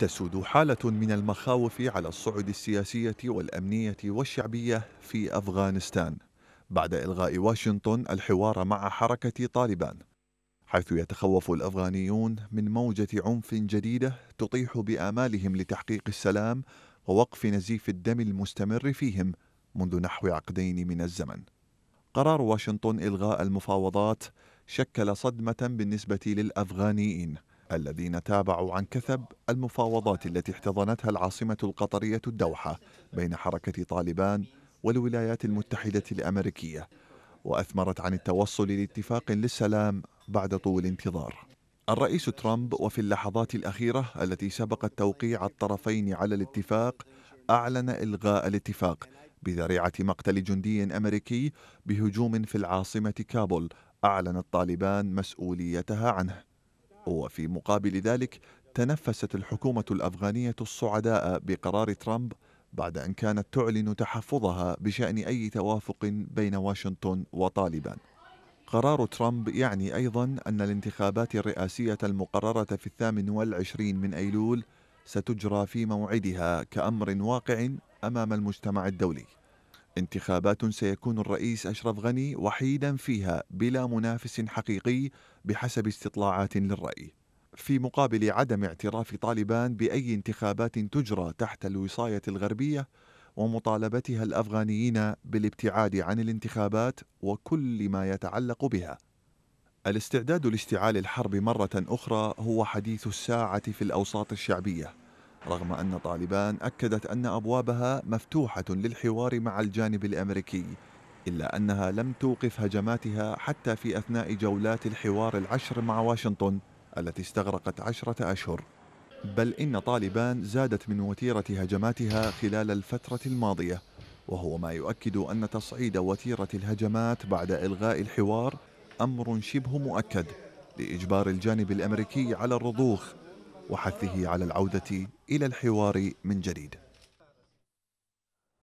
تسود حالة من المخاوف على الصعد السياسية والأمنية والشعبية في أفغانستان بعد إلغاء واشنطن الحوار مع حركة طالبان حيث يتخوف الأفغانيون من موجة عنف جديدة تطيح بآمالهم لتحقيق السلام ووقف نزيف الدم المستمر فيهم منذ نحو عقدين من الزمن قرار واشنطن إلغاء المفاوضات شكل صدمة بالنسبة للأفغانيين الذين تابعوا عن كثب المفاوضات التي احتضنتها العاصمة القطرية الدوحة بين حركة طالبان والولايات المتحدة الأمريكية وأثمرت عن التوصل لاتفاق للسلام بعد طول انتظار الرئيس ترامب وفي اللحظات الأخيرة التي سبقت توقيع الطرفين على الاتفاق أعلن إلغاء الاتفاق بذريعة مقتل جندي أمريكي بهجوم في العاصمة كابول أعلنت طالبان مسؤوليتها عنه وفي مقابل ذلك تنفست الحكومة الأفغانية الصعداء بقرار ترامب بعد أن كانت تعلن تحفظها بشأن أي توافق بين واشنطن وطالبان قرار ترامب يعني أيضا أن الانتخابات الرئاسية المقررة في الثامن والعشرين من أيلول ستجرى في موعدها كأمر واقع أمام المجتمع الدولي انتخابات سيكون الرئيس أشرف غني وحيدا فيها بلا منافس حقيقي بحسب استطلاعات للرأي في مقابل عدم اعتراف طالبان بأي انتخابات تجرى تحت الوصاية الغربية ومطالبتها الأفغانيين بالابتعاد عن الانتخابات وكل ما يتعلق بها الاستعداد لاشتعال الحرب مرة أخرى هو حديث الساعة في الأوساط الشعبية رغم أن طالبان أكدت أن أبوابها مفتوحة للحوار مع الجانب الأمريكي إلا أنها لم توقف هجماتها حتى في أثناء جولات الحوار العشر مع واشنطن التي استغرقت عشرة أشهر بل إن طالبان زادت من وتيرة هجماتها خلال الفترة الماضية وهو ما يؤكد أن تصعيد وتيرة الهجمات بعد إلغاء الحوار أمر شبه مؤكد لإجبار الجانب الأمريكي على الرضوخ وحثه على العودة إلى الحوار من جديد